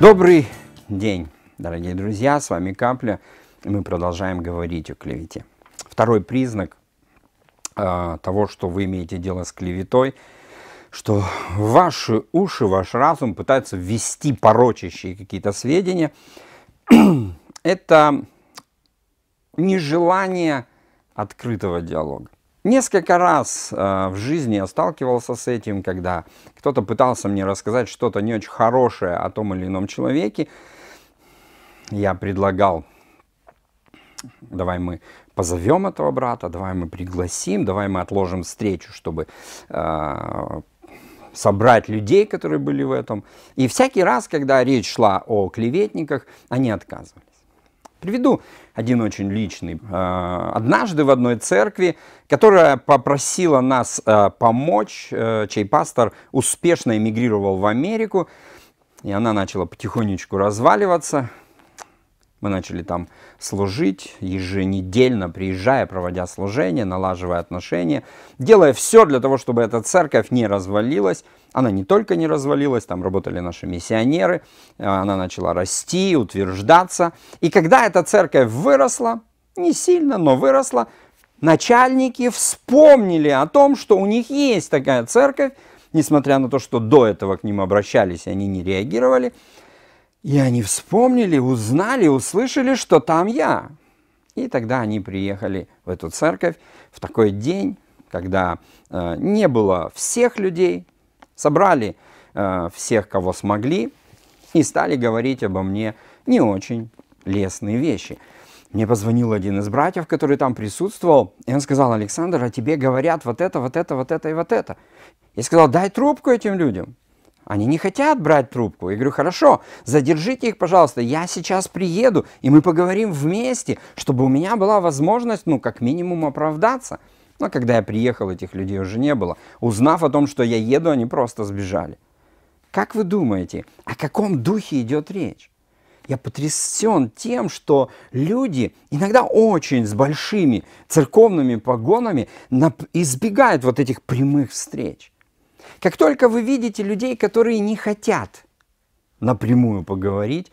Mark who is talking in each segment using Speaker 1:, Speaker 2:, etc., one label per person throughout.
Speaker 1: Добрый день, дорогие друзья, с вами Капля, мы продолжаем говорить о клевете. Второй признак э, того, что вы имеете дело с клеветой, что ваши уши, ваш разум пытаются ввести порочащие какие-то сведения, это нежелание открытого диалога. Несколько раз э, в жизни я сталкивался с этим, когда кто-то пытался мне рассказать что-то не очень хорошее о том или ином человеке. Я предлагал, давай мы позовем этого брата, давай мы пригласим, давай мы отложим встречу, чтобы э, собрать людей, которые были в этом. И всякий раз, когда речь шла о клеветниках, они отказывались. Приведу один очень личный. А, однажды в одной церкви, которая попросила нас а, помочь, э, чей пастор успешно эмигрировал в Америку, и она начала потихонечку разваливаться. Мы начали там служить еженедельно, приезжая, проводя служение, налаживая отношения, делая все для того, чтобы эта церковь не развалилась. Она не только не развалилась, там работали наши миссионеры, э, она начала расти, утверждаться. И когда эта церковь выросла, не сильно, но выросла, начальники вспомнили о том, что у них есть такая церковь, несмотря на то, что до этого к ним обращались, и они не реагировали. И они вспомнили, узнали, услышали, что там я. И тогда они приехали в эту церковь в такой день, когда э, не было всех людей, собрали э, всех, кого смогли, и стали говорить обо мне не очень лестные вещи. Мне позвонил один из братьев, который там присутствовал, и он сказал, Александр, а тебе говорят вот это, вот это, вот это и вот это. Я сказал, дай трубку этим людям. Они не хотят брать трубку. Я говорю, хорошо, задержите их, пожалуйста, я сейчас приеду, и мы поговорим вместе, чтобы у меня была возможность, ну, как минимум, оправдаться. Но когда я приехал, этих людей уже не было. Узнав о том, что я еду, они просто сбежали. Как вы думаете, о каком духе идет речь? Я потрясен тем, что люди иногда очень с большими церковными погонами избегают вот этих прямых встреч. Как только вы видите людей, которые не хотят напрямую поговорить,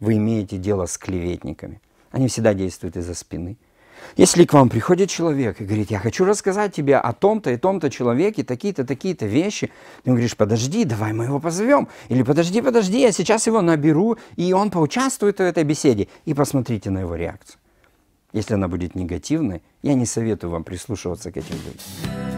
Speaker 1: вы имеете дело с клеветниками. Они всегда действуют из-за спины. Если к вам приходит человек и говорит, я хочу рассказать тебе о том-то и том-то человеке, такие-то, такие-то вещи, ты говоришь, подожди, давай мы его позовем, или подожди, подожди, я сейчас его наберу, и он поучаствует в этой беседе, и посмотрите на его реакцию. Если она будет негативной, я не советую вам прислушиваться к этим людям.